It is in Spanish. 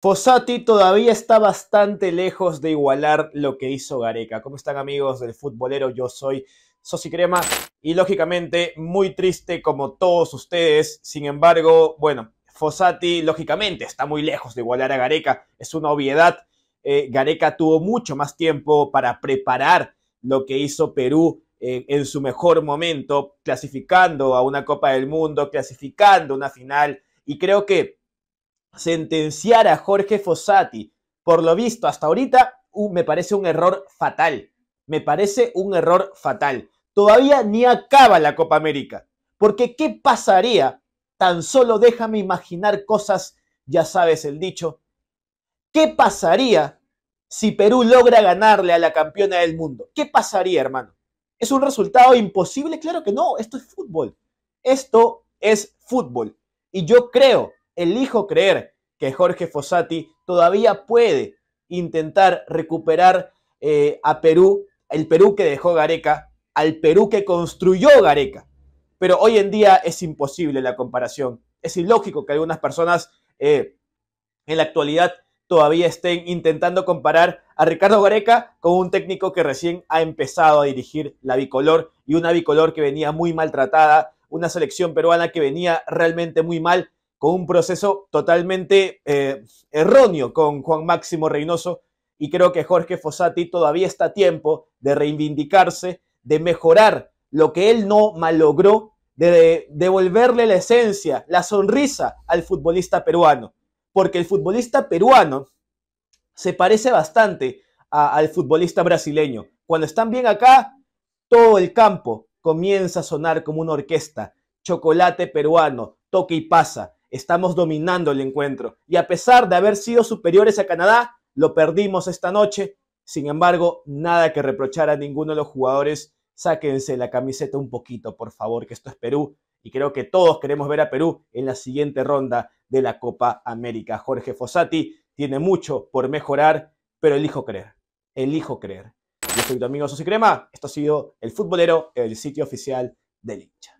Fossati todavía está bastante lejos de igualar lo que hizo Gareca. ¿Cómo están amigos del futbolero? Yo soy Sosi Crema y lógicamente muy triste como todos ustedes. Sin embargo, bueno, Fossati lógicamente está muy lejos de igualar a Gareca. Es una obviedad. Eh, Gareca tuvo mucho más tiempo para preparar lo que hizo Perú eh, en su mejor momento, clasificando a una Copa del Mundo, clasificando una final. Y creo que sentenciar a Jorge Fossati. Por lo visto, hasta ahorita me parece un error fatal. Me parece un error fatal. Todavía ni acaba la Copa América. Porque ¿qué pasaría? Tan solo déjame imaginar cosas, ya sabes el dicho. ¿Qué pasaría si Perú logra ganarle a la campeona del mundo? ¿Qué pasaría, hermano? ¿Es un resultado imposible? Claro que no, esto es fútbol. Esto es fútbol. Y yo creo elijo creer que Jorge Fossati todavía puede intentar recuperar eh, a Perú, el Perú que dejó Gareca, al Perú que construyó Gareca. Pero hoy en día es imposible la comparación. Es ilógico que algunas personas eh, en la actualidad todavía estén intentando comparar a Ricardo Gareca con un técnico que recién ha empezado a dirigir la bicolor y una bicolor que venía muy maltratada, una selección peruana que venía realmente muy mal con un proceso totalmente eh, erróneo con Juan Máximo Reynoso y creo que Jorge Fossati todavía está a tiempo de reivindicarse, de mejorar lo que él no malogró, de devolverle la esencia, la sonrisa al futbolista peruano, porque el futbolista peruano se parece bastante al futbolista brasileño. Cuando están bien acá, todo el campo comienza a sonar como una orquesta, chocolate peruano, toque y pasa, Estamos dominando el encuentro y a pesar de haber sido superiores a Canadá, lo perdimos esta noche. Sin embargo, nada que reprochar a ninguno de los jugadores. Sáquense la camiseta un poquito, por favor, que esto es Perú y creo que todos queremos ver a Perú en la siguiente ronda de la Copa América. Jorge Fossati tiene mucho por mejorar, pero elijo creer. Elijo creer. Yo soy tu amigo Crema. Esto ha sido El Futbolero, el sitio oficial del hincha.